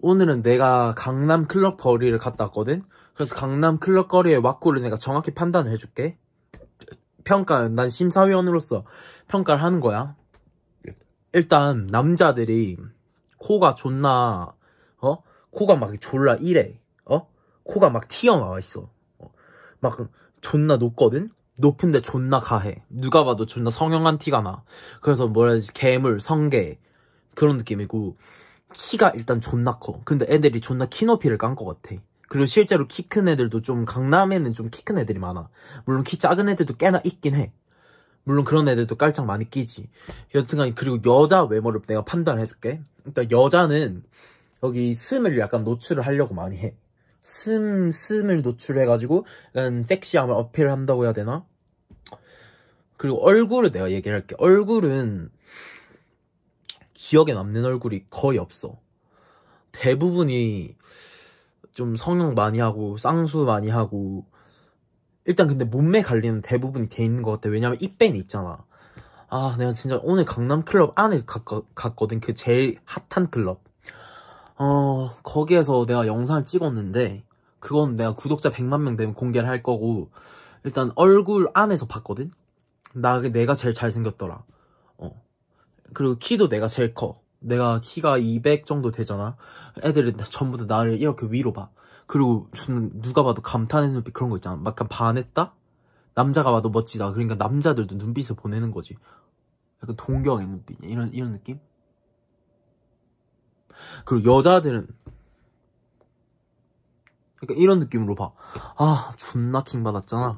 오늘은 내가 강남 클럽 거리를 갔다 왔거든? 그래서 강남 클럽 거리의 왁구를 내가 정확히 판단을 해줄게. 평가, 난 심사위원으로서 평가를 하는 거야. 예. 일단, 남자들이 코가 존나, 어? 코가 막 졸라 이래. 어? 코가 막 튀어나와 있어. 어? 막 존나 높거든? 높은데 존나 가해. 누가 봐도 존나 성형한 티가 나. 그래서 뭐라 해야 되지? 괴물, 성게. 그런 느낌이고. 키가 일단 존나 커 근데 애들이 존나 키 높이를 깐 것 같아 그리고 실제로 키 큰 애들도 좀 강남에는 좀 키 큰 애들이 많아 물론 키 작은 애들도 꽤나 있긴 해 물론 그런 애들도 깔짝 많이 끼지 여튼간 그리고 여자 외모를 내가 판단을 해줄게 일단 여자는 여기 숨을 약간 노출을 하려고 많이 해 슴, 슴을 노출해가지고 약간 섹시함을 어필한다고 해야 되나? 그리고 얼굴을 내가 얘기할게 얼굴은 기억에 남는 얼굴이 거의 없어. 대부분이 좀 성형 많이 하고 쌍수 많이 하고 일단 근데 몸매 관리는 대부분 개인 것 같아. 왜냐면 입밴 있잖아. 아 내가 진짜 오늘 강남 클럽 안에 갔거, 갔거든. 그 제일 핫한 클럽. 어 거기에서 내가 영상을 찍었는데 그건 내가 구독자 100만 명 되면 공개를 할 거고 일단 얼굴 안에서 봤거든. 나 내가 제일 잘생겼더라. 그리고 키도 내가 제일 커 내가 키가 200 정도 되잖아 애들은 전부 다 나를 이렇게 위로 봐 그리고 저는 누가 봐도 감탄의 눈빛 그런 거 있잖아 막 약간 반했다? 남자가 봐도 멋지다 그러니까 남자들도 눈빛을 보내는 거지 약간 동경의 눈빛 이런 이런 느낌? 그리고 여자들은 약간 이런 느낌으로 봐. 아, 존나 킹 받았잖아.